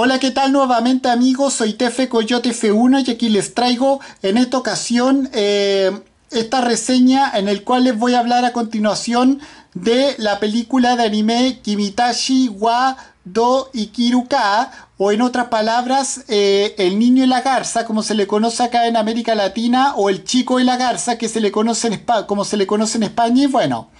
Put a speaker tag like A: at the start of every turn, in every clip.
A: Hola, ¿qué tal nuevamente amigos? Soy Tefe Coyote F1 y aquí les traigo en esta ocasión eh, esta reseña en el cual les voy a hablar a continuación de la película de anime Kimitashi wa do Ikiruka o en otras palabras eh, El niño y la garza como se le conoce acá en América Latina o El chico y la garza que se le conoce en España, como se le conoce en España y bueno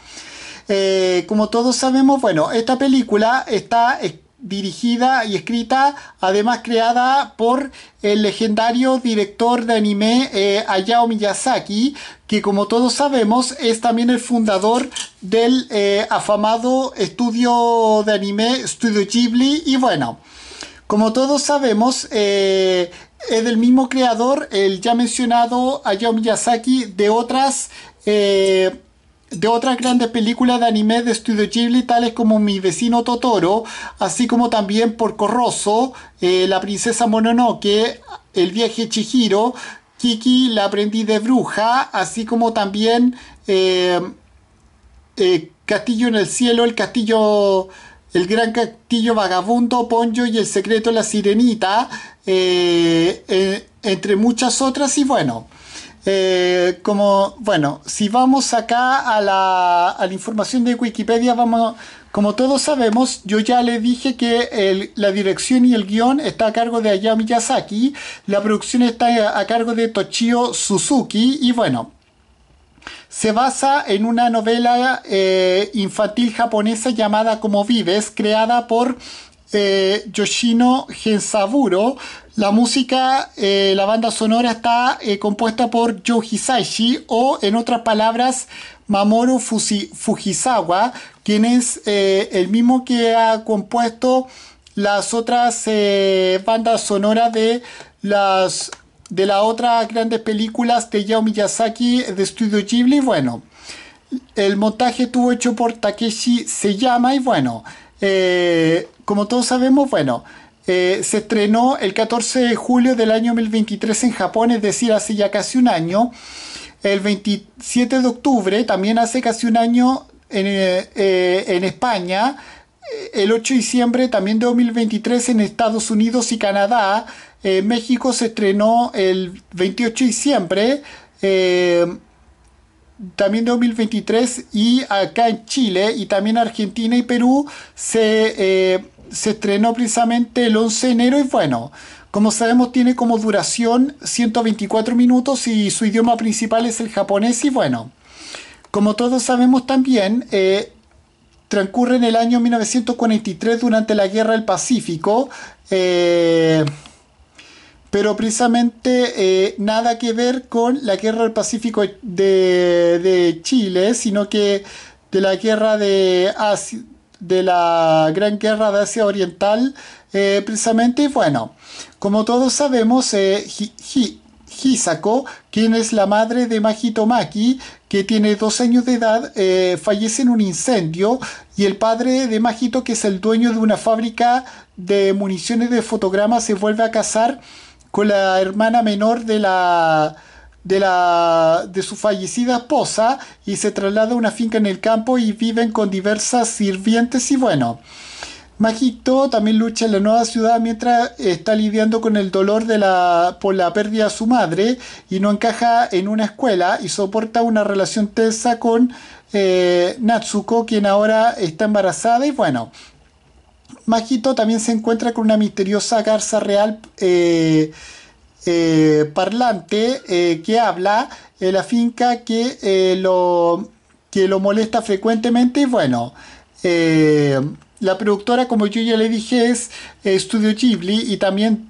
A: eh, como todos sabemos bueno esta película está dirigida y escrita, además creada por el legendario director de anime eh, Hayao Miyazaki, que como todos sabemos es también el fundador del eh, afamado estudio de anime Studio Ghibli y bueno, como todos sabemos eh, es del mismo creador el ya mencionado Hayao Miyazaki de otras de otras grandes películas de anime de Studio Ghibli, tales como Mi vecino Totoro, así como también Porco Rosso, eh, La princesa Mononoke, El viaje Chihiro, Kiki, La aprendiz de bruja, así como también eh, eh, Castillo en el cielo, El castillo... El gran castillo vagabundo, Ponyo y el secreto de la sirenita, entre muchas otras y bueno, eh, como, bueno, si vamos acá a la, información de Wikipedia, vamos, como todos sabemos, yo ya le dije que la dirección y el guión está a cargo de Ayami Miyazaki, la producción está a, cargo de Toshio Suzuki y bueno, se basa en una novela eh, infantil japonesa llamada Como Vives, creada por Yoshino Gensaburo. La música, eh, la banda sonora está eh, compuesta por Joe o en otras palabras Mamoru Fujisawa, quien es eh, el mismo que ha compuesto las otras bandas sonoras de las de las otras grandes películas de Yao Miyazaki de Studio Ghibli. Bueno, el montaje estuvo hecho por Takeshi Seyama y bueno, eh, como todos sabemos, bueno, eh, se estrenó el 14 de julio del año 2023 en Japón, es decir, hace ya casi un año. El 27 de octubre, también hace casi un año en, eh, eh, España. El 8 de diciembre también de 2023 en Estados Unidos y Canadá. México se estrenó el 28 de diciembre también de 2023 y acá en Chile y también Argentina y Perú se se estrenó precisamente el 11 de enero y bueno, como sabemos tiene como duración 124 minutos y su idioma principal es el japonés y bueno, como todos sabemos también, eh, transcurre en el año 1943 durante la Guerra del Pacífico, eh, pero precisamente eh, nada que ver con la Guerra del Pacífico de, de Chile, sino que de la Guerra de Asia de la Gran Guerra de Asia Oriental, eh, precisamente. Y bueno, como todos sabemos, eh, Hisako, quien es la madre de Majito Maki que tiene dos años de edad, eh, fallece en un incendio y el padre de Majito, que es el dueño de una fábrica de municiones de fotogramas, se vuelve a casar con la hermana menor de la de, la, de su fallecida esposa y se traslada a una finca en el campo y viven con diversas sirvientes y bueno. Majito también lucha en la nueva ciudad mientras está lidiando con el dolor de la, por la pérdida de su madre y no encaja en una escuela y soporta una relación tensa con eh, Natsuko, quien ahora está embarazada y bueno. Majito también se encuentra con una misteriosa garza real. Eh, eh, parlante eh, que habla en la finca que, eh, lo, que lo molesta frecuentemente. Bueno, la productora, como yo ya le dije, es Studio Ghibli y también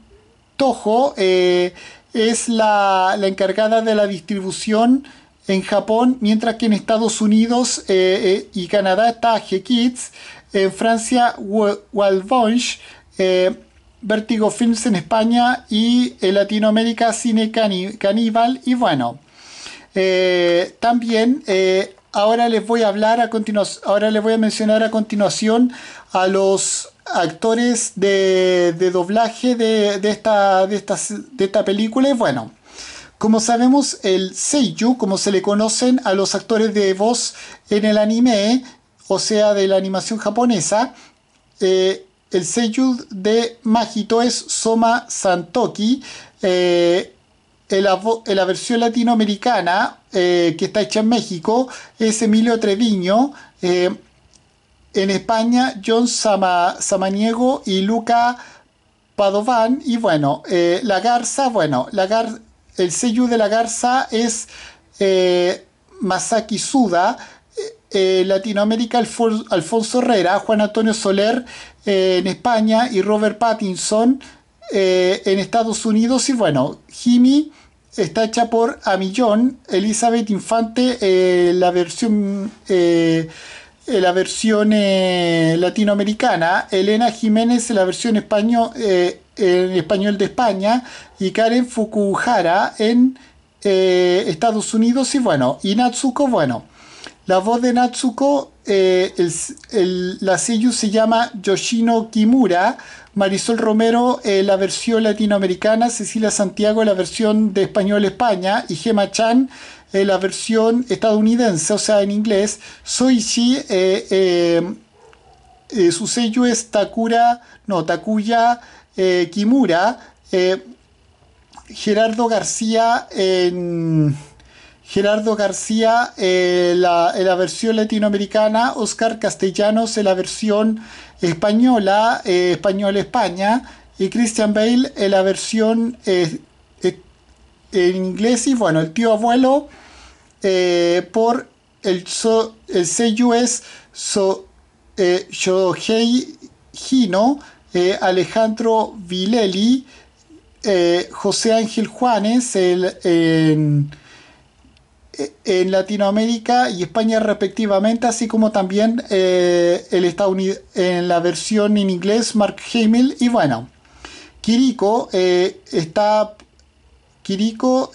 A: Toho es la, encargada de la distribución en Japón, mientras que en Estados Unidos y Canadá está G-Kids, en Francia Bunch eh, Vertigo Films en España y en eh, Latinoamérica Cine Caníbal. Y bueno, eh, también eh, ahora les voy a hablar a continuación, ahora les voy a mencionar a continuación a los actores de, doblaje de, esta, de, de esta película. Y bueno, como sabemos, el Seiyu, como se le conocen a los actores de voz en el anime, o sea, de la animación japonesa, el sello de Majito es Soma Santoki. en eh, eh, la, versión latinoamericana eh, que está hecha en México es Emilio Treviño. en España, John Samaniego y Luca Padovan. Y bueno, La Garza, bueno, la el sello de La Garza es Masaki Suda. Eh, Latinoamérica Alfonso, Herrera, Juan Antonio Soler eh, en España y Robert Pattinson eh, en Estados Unidos. Y bueno, Jimmy está hecha por Amillón, Elizabeth Infante, la versión... la versión latinoamericana, Elena Jiménez, la versión español, en español de España, y Karen Fukuhara en Estados Unidos, y bueno, y bueno, la voz de Natsuko, eh, el, la sello se llama Yoshino Kimura, Marisol Romero, eh, la versión latinoamericana, Cecilia Santiago, la versión de español España, y Gema Chan, eh, la versión estadounidense, o sea, en inglés. Soichi, su sello es Takura, no, Takuya Kimura, Gerardo García en Gerardo García eh, la, en eh, la versión latinoamericana, Oscar Castellanos en eh, la versión española, español-España, y Christian Bale en la versión en inglés y bueno, el tío abuelo por el, so, el sello es so, Shohei Gino, Alejandro Vileli, José Ángel Juanes, el... Eh, en Latinoamérica y España respectivamente, así como también eh, el en la versión en inglés Mark Hamill. Y bueno, Kiriko eh, está... Kiriko,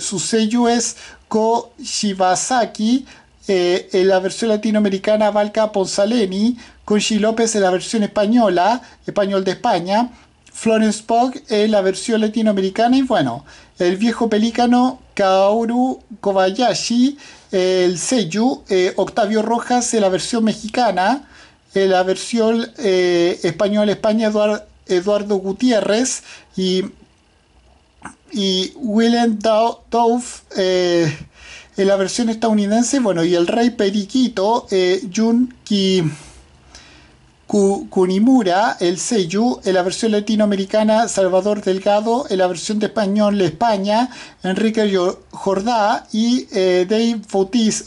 A: su sello es Ko Shibasaki, en la versión latinoamericana Valka Ponsaleni, Conchi López en la versión española, español de España, Florence Pog en la versión latinoamericana y bueno, el viejo pelícano Kaoru Kobayashi, el sello, eh, Octavio Rojas en la versión mexicana, en la versión eh, español España, Eduardo Gutiérrez y, y Willem eh, en la versión estadounidense, bueno, y el Rey Periquito, Jun Ki Kunimura, el seiyuu, en la versión latinoamericana Salvador Delgado, en la versión de español La España Enrique Jordá y eh, Dave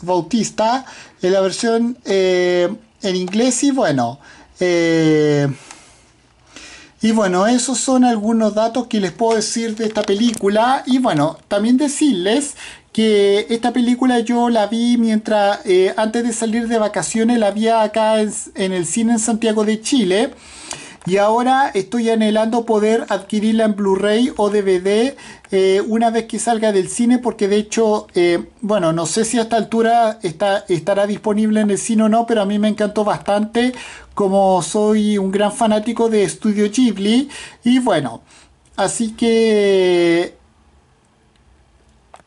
A: Bautista, en la versión eh, en inglés y bueno. Eh, y bueno, esos son algunos datos que les puedo decir de esta película. Y bueno, también decirles que esta película yo la vi mientras, eh, antes de salir de vacaciones, la vi acá en, el cine en Santiago de Chile. Y ahora estoy anhelando poder adquirirla en Blu-ray o DVD eh, una vez que salga del cine, porque de hecho, eh, bueno, no sé si a esta altura está, estará disponible en el cine o no, pero a mí me encantó bastante, como soy un gran fanático de Studio Ghibli. Y bueno, así que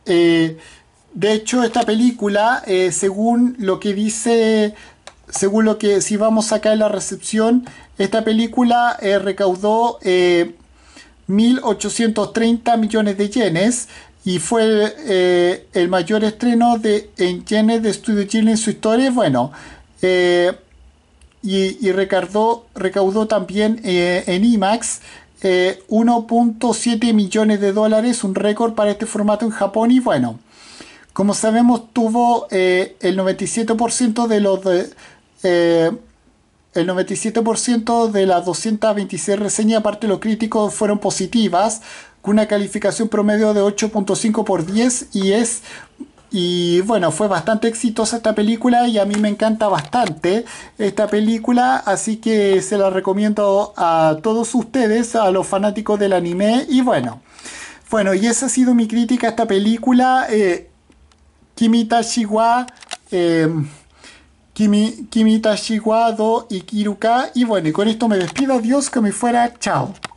A: eh, de hecho, esta película, eh, según lo que dice, según lo que si vamos acá en la recepción, esta película eh, recaudó 1.830 millones de yenes y fue el mayor estreno de, en yenes de Studio Chile en su historia. Bueno, y, y recaudó, recaudó también en IMAX 1.7 eh, millones de dólares, un récord para este formato en Japón y bueno, como sabemos tuvo eh, el 97% de los eh, el 97% de las 226 reseñas, aparte de los críticos, fueron positivas, con una calificación promedio de 8.5 por 10 y es y bueno, fue bastante exitosa esta película y a mí me encanta bastante esta película, así que se la recomiendo a todos ustedes, a los fanáticos del anime y bueno. Bueno, y esa ha sido mi crítica a esta película. Eh, Kimita Kimi, Kimita Shiwa em, do Kiruka. Y bueno, y con esto me despido. Dios, que me fuera. Chao.